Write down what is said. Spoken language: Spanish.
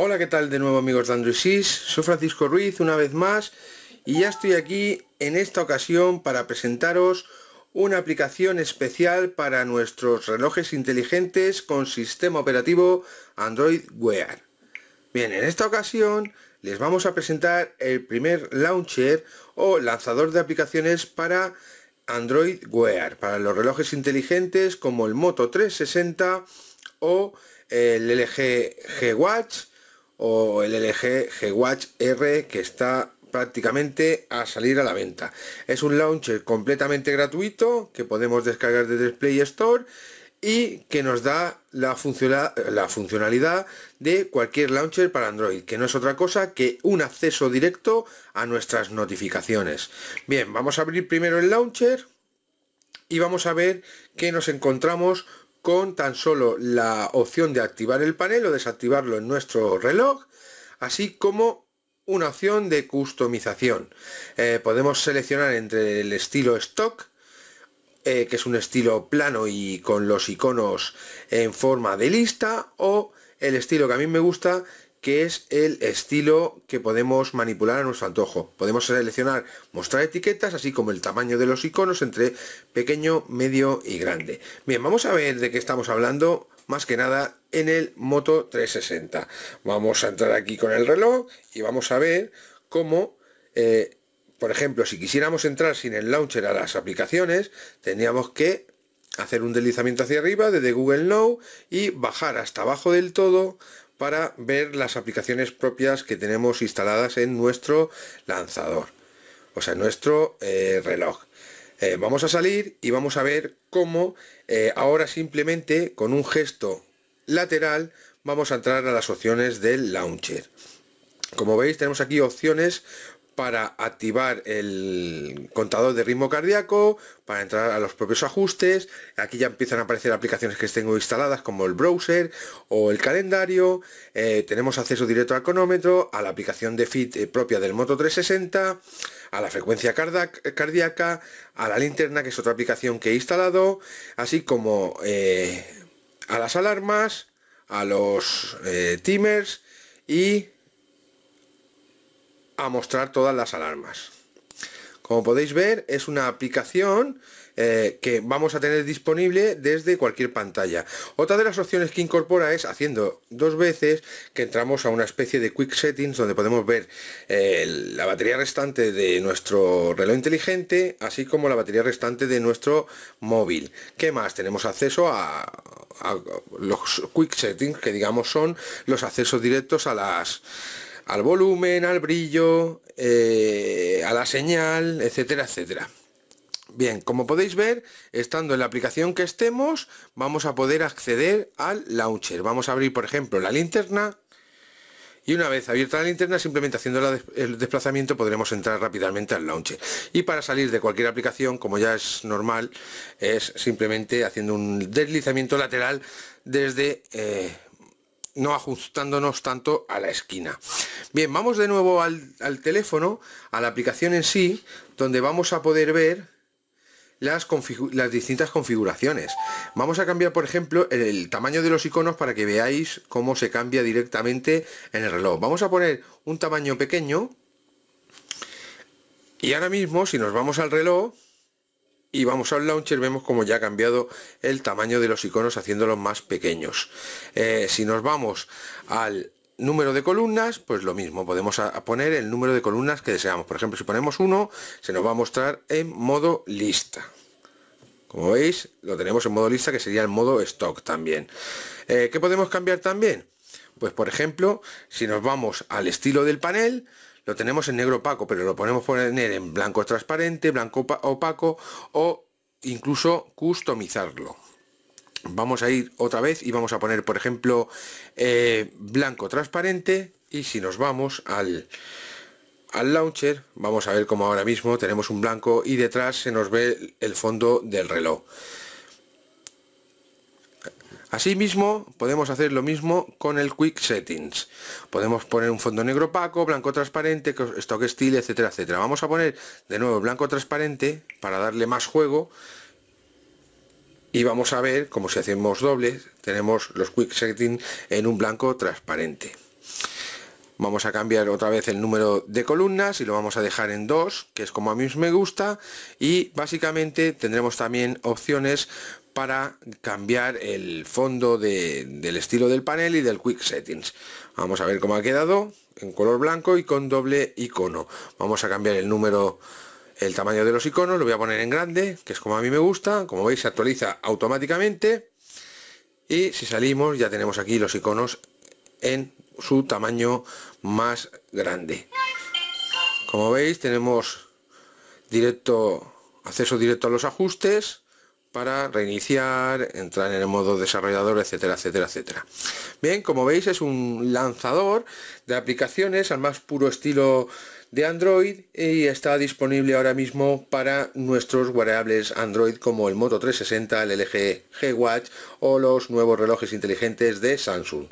Hola, ¿qué tal de nuevo amigos de Android Sis? Soy Francisco Ruiz una vez más y ya estoy aquí en esta ocasión para presentaros una aplicación especial para nuestros relojes inteligentes con sistema operativo Android Wear. Bien, en esta ocasión les vamos a presentar el primer launcher o lanzador de aplicaciones para Android Wear, para los relojes inteligentes como el Moto 360 o el LG G-Watch o el LG G-Watch R que está prácticamente a salir a la venta. Es un launcher completamente gratuito que podemos descargar desde Play Store y que nos da la, la funcionalidad de cualquier launcher para Android, que no es otra cosa que un acceso directo a nuestras notificaciones. Bien, vamos a abrir primero el launcher y vamos a ver que nos encontramos con tan solo la opción de activar el panel o desactivarlo en nuestro reloj, así como una opción de customización. Eh, podemos seleccionar entre el estilo stock, eh, que es un estilo plano y con los iconos en forma de lista, o el estilo que a mí me gusta, que es el estilo que podemos manipular a nuestro antojo. Podemos seleccionar mostrar etiquetas, así como el tamaño de los iconos entre pequeño, medio y grande. Bien, vamos a ver de qué estamos hablando más que nada en el Moto 360. Vamos a entrar aquí con el reloj y vamos a ver cómo, eh, por ejemplo, si quisiéramos entrar sin el launcher a las aplicaciones, tendríamos que hacer un deslizamiento hacia arriba desde Google Now y bajar hasta abajo del todo para ver las aplicaciones propias que tenemos instaladas en nuestro lanzador, o sea, en nuestro eh, reloj. Eh, vamos a salir y vamos a ver cómo eh, ahora simplemente con un gesto lateral vamos a entrar a las opciones del launcher. Como veis tenemos aquí opciones para activar el contador de ritmo cardíaco, para entrar a los propios ajustes. Aquí ya empiezan a aparecer aplicaciones que tengo instaladas como el browser o el calendario. Eh, tenemos acceso directo al cronómetro, a la aplicación de Fit eh, propia del Moto 360, a la frecuencia eh, cardíaca, a la linterna, que es otra aplicación que he instalado, así como a las alarmas, a los timers y a mostrar todas las alarmas. Como podéis ver, es una aplicación eh, que vamos a tener disponible desde cualquier pantalla. Otra de las opciones que incorpora es haciendo dos veces que entramos a una especie de quick settings donde podemos ver eh, la batería restante de nuestro reloj inteligente, así como la batería restante de nuestro móvil. ¿Qué más? Tenemos acceso a los quick settings, que digamos son los accesos directos a las al volumen, al brillo, eh, a la señal, etcétera, etcétera. Bien, como podéis ver, estando en la aplicación que estemos, vamos a poder acceder al launcher. Vamos a abrir, por ejemplo, la linterna. Y una vez abierta la linterna, simplemente haciendo el desplazamiento podremos entrar rápidamente al launcher. Y para salir de cualquier aplicación, como ya es normal, es simplemente haciendo un deslizamiento lateral desde eh, no ajustándonos tanto a la esquina. Bien, vamos de nuevo al, teléfono, a la aplicación en sí, donde vamos a poder ver las, distintas configuraciones. Vamos a cambiar, por ejemplo, el, el, tamaño de los iconos para que veáis cómo se cambia directamente en el reloj. Vamos a poner un tamaño pequeño. Y ahora mismo, si nos vamos al reloj, y vamos al launcher vemos como ya ha cambiado el tamaño de los iconos haciéndolos más pequeños eh, si nos vamos al número de columnas pues lo mismo podemos poner el número de columnas que deseamos por ejemplo si ponemos uno se nos va a mostrar en modo lista como veis lo tenemos en modo lista que sería el modo stock también eh, ¿Qué podemos cambiar también pues por ejemplo si nos vamos al estilo del panel lo tenemos en negro opaco, pero lo podemos poner en blanco transparente, blanco opaco o incluso customizarlo. Vamos a ir otra vez y vamos a poner, por ejemplo, eh, blanco transparente. Y si nos vamos al, al launcher, vamos a ver como ahora mismo tenemos un blanco y detrás se nos ve el fondo del reloj. Asimismo, podemos hacer lo mismo con el Quick Settings. Podemos poner un fondo negro opaco, blanco transparente, stock steel, etcétera, etcétera. Vamos a poner de nuevo blanco transparente para darle más juego. Y vamos a ver, como si hacemos doble, tenemos los Quick Settings en un blanco transparente. Vamos a cambiar otra vez el número de columnas y lo vamos a dejar en 2, que es como a mí me gusta. Y básicamente tendremos también opciones para cambiar el fondo del estilo del panel y del Quick Settings. Vamos a ver cómo ha quedado en color blanco y con doble icono. Vamos a cambiar el número, el tamaño de los iconos, lo voy a poner en grande, que es como a mí me gusta. Como veis se actualiza automáticamente. Y si salimos ya tenemos aquí los iconos en su tamaño más grande. Como veis tenemos directo acceso directo a los ajustes para reiniciar, entrar en el modo desarrollador, etcétera, etcétera, etcétera. Bien, como veis es un lanzador de aplicaciones al más puro estilo de Android y está disponible ahora mismo para nuestros variables Android como el Moto 360, el LG G-Watch o los nuevos relojes inteligentes de Samsung.